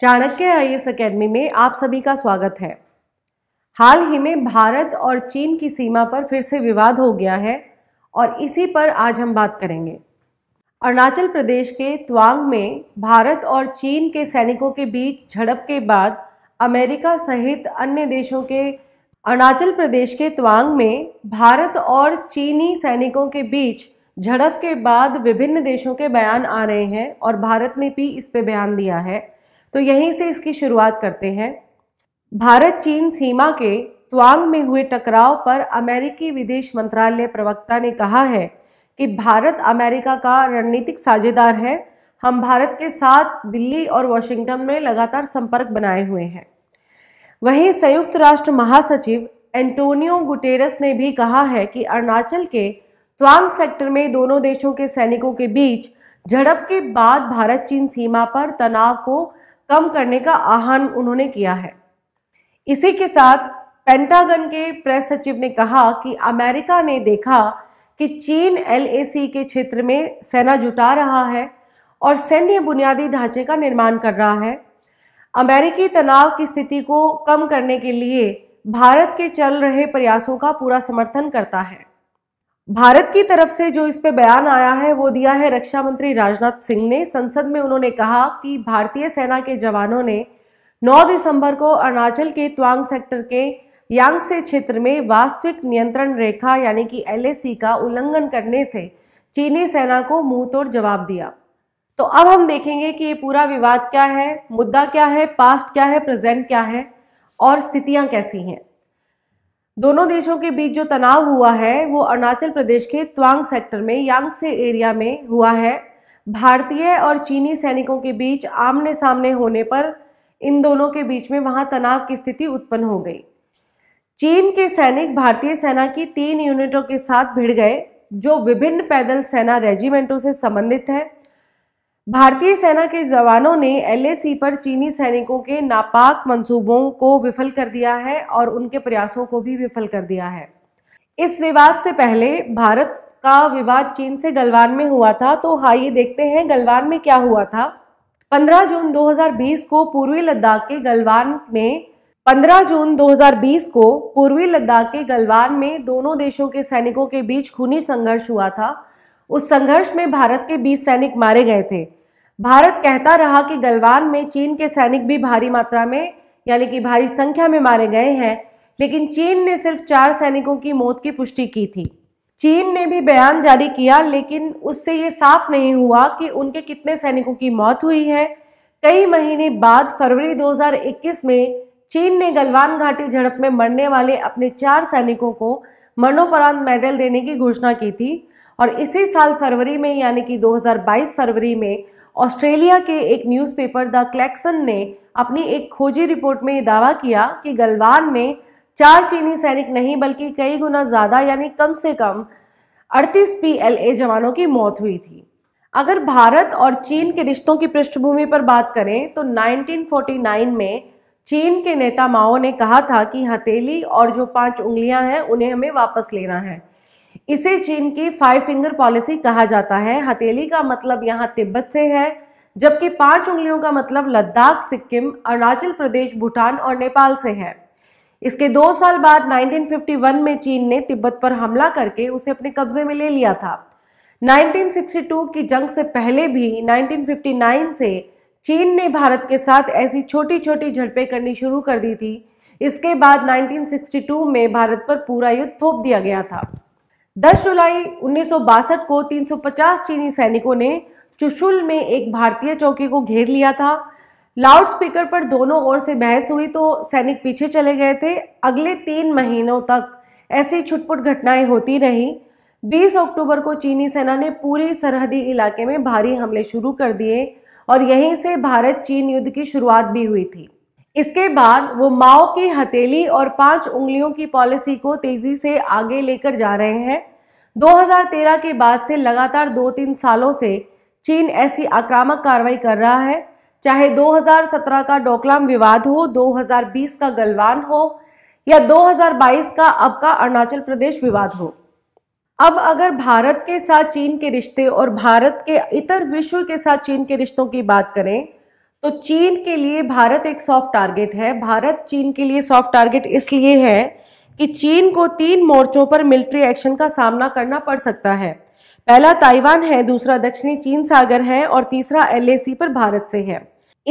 Chanakya I S academy में आप सभी का स्वागत है हाल ही में भारत और चीन की सीमा पर फिर से विवाद हो गया है और इसी पर आज हम बात करेंगे अरुणाचल प्रदेश के त्वांग में भारत और चीन के सैनिकों के बीच झड़प के बाद अमेरिका सहित अन्य देशों के अरुणाचल प्रदेश के त्वांग में भारत और चीनी सैनिकों के बीच झड़प के बाद विभिन्न देशों के बयान आ रहे हैं और भारत ने भी इस पर बयान दिया है तो यहीं से इसकी शुरुआत करते हैं भारत चीन सीमा के त्वांग में हुए टकराव पर अमेरिकी विदेश मंत्रालय प्रवक्ता ने कहा है कि भारत अमेरिका का रणनीतिक साझेदार है हम भारत के साथ दिल्ली और वॉशिंगटन में लगातार संपर्क बनाए हुए हैं वहीं संयुक्त राष्ट्र महासचिव एंटोनियो गुटेरस ने भी कहा है कि अरुणाचल के त्वांग सेक्टर में दोनों देशों के सैनिकों के बीच झड़प के बाद भारत चीन सीमा पर तनाव को कम करने का आह्वान उन्होंने किया है इसी के साथ पेंटागन के प्रेस सचिव ने कहा कि अमेरिका ने देखा कि चीन एल के क्षेत्र में सेना जुटा रहा है और सैन्य बुनियादी ढांचे का निर्माण कर रहा है अमेरिकी तनाव की स्थिति को कम करने के लिए भारत के चल रहे प्रयासों का पूरा समर्थन करता है भारत की तरफ से जो इस पे बयान आया है वो दिया है रक्षा मंत्री राजनाथ सिंह ने संसद में उन्होंने कहा कि भारतीय सेना के जवानों ने 9 दिसंबर को अरुणाचल के त्वांग सेक्टर के यांगसे क्षेत्र में वास्तविक नियंत्रण रेखा यानी कि एलएसी का उल्लंघन करने से चीनी सेना को तोड़ जवाब दिया तो अब हम देखेंगे कि ये पूरा विवाद क्या है मुद्दा क्या है पास्ट क्या है प्रेजेंट क्या है और स्थितियां कैसी हैं दोनों देशों के बीच जो तनाव हुआ है वो अरुणाचल प्रदेश के त्वांग सेक्टर में यांगसे एरिया में हुआ है भारतीय और चीनी सैनिकों के बीच आमने सामने होने पर इन दोनों के बीच में वहाँ तनाव की स्थिति उत्पन्न हो गई चीन के सैनिक भारतीय सेना की तीन यूनिटों के साथ भिड़ गए जो विभिन्न पैदल सेना रेजिमेंटों से संबंधित है भारतीय सेना के जवानों ने एलएसी पर चीनी सैनिकों के नापाक मंसूबों को विफल कर दिया है और उनके प्रयासों को भी विफल कर दिया है इस विवाद से पहले भारत का विवाद चीन से गलवान में हुआ था तो हाँ, ये देखते हैं गलवान में क्या हुआ था 15 जून 2020 को पूर्वी लद्दाख के गलवान में 15 जून 2020 को पूर्वी लद्दाख के गलवान में दोनों देशों के सैनिकों के बीच खूनी संघर्ष हुआ था उस संघर्ष में भारत के 20 सैनिक मारे गए थे भारत कहता रहा कि गलवान में चीन के सैनिक भी भारी मात्रा में यानी कि भारी संख्या में मारे गए हैं लेकिन चीन ने सिर्फ चार सैनिकों की मौत की पुष्टि की थी चीन ने भी बयान जारी किया लेकिन उससे ये साफ नहीं हुआ कि उनके कितने सैनिकों की मौत हुई है कई महीने बाद फरवरी 2021 में चीन ने गलवान घाटी झड़प में मरने वाले अपने चार सैनिकों को मरणोपरांत मेडल देने की घोषणा की थी और इसी साल फरवरी में यानी कि 2022 फरवरी में ऑस्ट्रेलिया के एक न्यूज़पेपर द क्लैक्सन ने अपनी एक खोजी रिपोर्ट में दावा किया कि गलवान में चार चीनी सैनिक नहीं बल्कि कई गुना ज़्यादा यानी कम से कम 38 पीएलए जवानों की मौत हुई थी अगर भारत और चीन के रिश्तों की पृष्ठभूमि पर बात करें तो 1949 में चीन के नेता माओ ने कहा था कि हथेली और जो पांच उंगलियां हैं उन्हें हमें वापस लेना है इसे चीन की फाइव फिंगर पॉलिसी कहा जाता है हथेली का मतलब यहाँ तिब्बत से है जबकि पांच उंगलियों का मतलब लद्दाख सिक्किम अरुणाचल प्रदेश भूटान और नेपाल से है इसके दो साल बाद 1951 में चीन ने तिब्बत पर हमला करके उसे अपने कब्जे में ले लिया था 1962 की जंग से पहले भी 1959 से चीन ने भारत के साथ ऐसी छोटी छोटी झड़पें करनी शुरू कर दी थी इसके बाद 1962 में भारत पर पूरा युद्ध थोप दिया गया था 10 जुलाई उन्नीस को 350 चीनी सैनिकों ने चुशुल में एक भारतीय चौकी को घेर लिया था लाउड स्पीकर पर दोनों ओर से बहस हुई तो सैनिक पीछे चले गए थे अगले तीन महीनों तक ऐसी छुटपुट घटनाएं होती रहीं 20 अक्टूबर को चीनी सेना ने पूरी सरहदी इलाके में भारी हमले शुरू कर दिए और यहीं से भारत चीन युद्ध की शुरुआत भी हुई थी इसके बाद वो माओ की हथेली और पांच उंगलियों की पॉलिसी को तेजी से आगे लेकर जा रहे हैं 2013 के बाद से लगातार दो तीन सालों से चीन ऐसी आक्रामक कार्रवाई कर रहा है चाहे 2017 का डोकलाम विवाद हो 2020 का गलवान हो या 2022 का अब का अरुणाचल प्रदेश विवाद हो अब अगर भारत के साथ चीन के रिश्ते और भारत के इतर विश्व के साथ चीन के रिश्तों की बात करें तो चीन के लिए भारत एक सॉफ्ट टारगेट है भारत चीन के लिए सॉफ्ट टारगेट इसलिए है कि चीन को तीन मोर्चों पर मिलिट्री एक्शन का सामना करना पड़ सकता है पहला ताइवान है दूसरा दक्षिणी चीन सागर है और तीसरा एलएसी पर भारत से है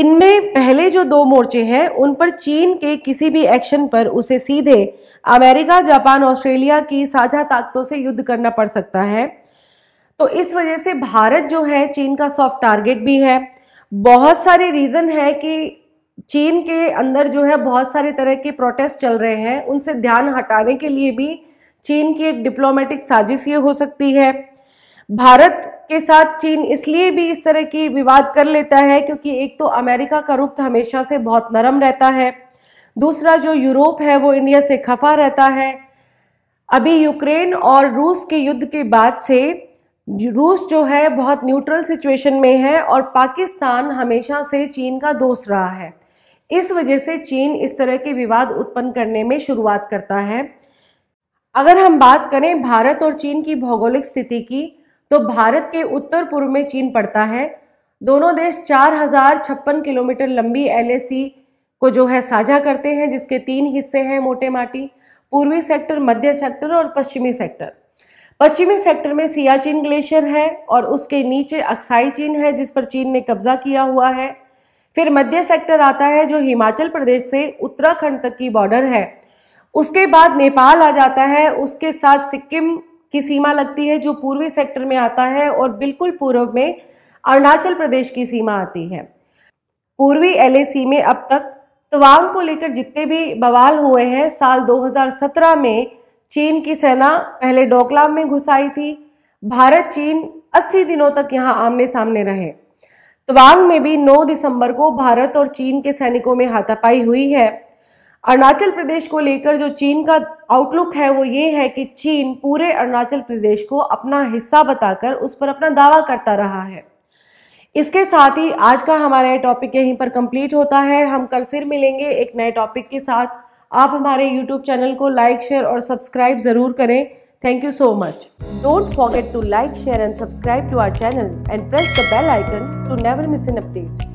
इनमें पहले जो दो मोर्चे हैं उन पर चीन के किसी भी एक्शन पर उसे सीधे अमेरिका जापान ऑस्ट्रेलिया की साझा ताकतों से युद्ध करना पड़ सकता है तो इस वजह से भारत जो है चीन का सॉफ्ट टारगेट भी है बहुत सारे रीज़न है कि चीन के अंदर जो है बहुत सारे तरह के प्रोटेस्ट चल रहे हैं उनसे ध्यान हटाने के लिए भी चीन की एक डिप्लोमेटिक साजिश ये हो सकती है भारत के साथ चीन इसलिए भी इस तरह की विवाद कर लेता है क्योंकि एक तो अमेरिका का रुख हमेशा से बहुत नरम रहता है दूसरा जो यूरोप है वो इंडिया से खफा रहता है अभी यूक्रेन और रूस के युद्ध के बाद से रूस जो है बहुत न्यूट्रल सिचुएशन में है और पाकिस्तान हमेशा से चीन का दोस्त रहा है इस वजह से चीन इस तरह के विवाद उत्पन्न करने में शुरुआत करता है अगर हम बात करें भारत और चीन की भौगोलिक स्थिति की तो भारत के उत्तर पूर्व में चीन पड़ता है दोनों देश चार हजार छप्पन किलोमीटर लंबी एल को जो है साझा करते हैं जिसके तीन हिस्से हैं मोटे माटी पूर्वी सेक्टर मध्य सेक्टर और पश्चिमी सेक्टर पश्चिमी सेक्टर में सियाचिन ग्लेशियर है और उसके नीचे अक्साई चीन है जिस पर चीन ने कब्जा किया हुआ है फिर मध्य सेक्टर आता है जो हिमाचल प्रदेश से उत्तराखंड तक की बॉर्डर है उसके बाद नेपाल आ जाता है उसके साथ सिक्किम की सीमा लगती है जो पूर्वी सेक्टर में आता है और बिल्कुल पूर्व में अरुणाचल प्रदेश की सीमा आती है पूर्वी एल में अब तक तवांग को लेकर जितने भी बवाल हुए हैं साल 2017 में चीन की सेना पहले डोकलाम में घुस आई थी भारत चीन 80 दिनों तक यहाँ आमने सामने रहे तवांग में भी 9 दिसंबर को भारत और चीन के सैनिकों में हाथापाई हुई है अरुणाचल प्रदेश को लेकर जो चीन का आउटलुक है वो ये है कि चीन पूरे अरुणाचल प्रदेश को अपना हिस्सा बताकर उस पर अपना दावा करता रहा है इसके साथ ही आज का हमारा टॉपिक यहीं पर कंप्लीट होता है हम कल फिर मिलेंगे एक नए टॉपिक के साथ आप हमारे यूट्यूब चैनल को लाइक शेयर और सब्सक्राइब ज़रूर करें thank you so much don't forget to like share and subscribe to our channel and press the bell icon to never miss an update